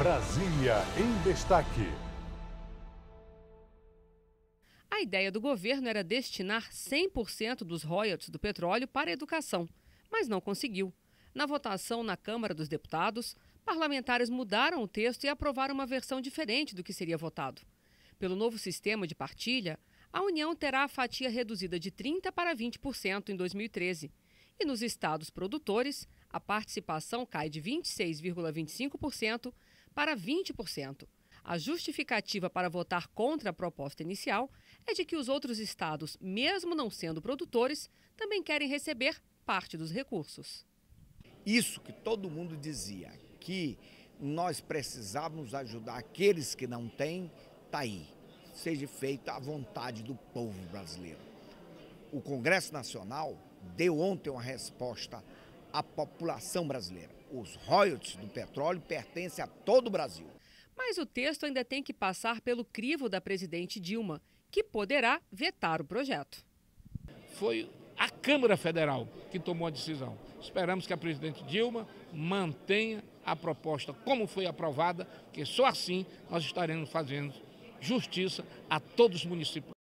Brasília em destaque. A ideia do governo era destinar 100% dos royalties do petróleo para a educação, mas não conseguiu. Na votação na Câmara dos Deputados, parlamentares mudaram o texto e aprovaram uma versão diferente do que seria votado. Pelo novo sistema de partilha, a União terá a fatia reduzida de 30% para 20% em 2013. E nos estados produtores, a participação cai de 26,25% para 20%. A justificativa para votar contra a proposta inicial é de que os outros estados, mesmo não sendo produtores, também querem receber parte dos recursos. Isso que todo mundo dizia, que nós precisávamos ajudar aqueles que não têm, está aí. Seja feita a vontade do povo brasileiro. O Congresso Nacional deu ontem uma resposta à população brasileira. Os royalties do petróleo pertencem a todo o Brasil. Mas o texto ainda tem que passar pelo crivo da presidente Dilma, que poderá vetar o projeto. Foi a Câmara Federal que tomou a decisão. Esperamos que a presidente Dilma mantenha a proposta como foi aprovada, que só assim nós estaremos fazendo justiça a todos os municípios.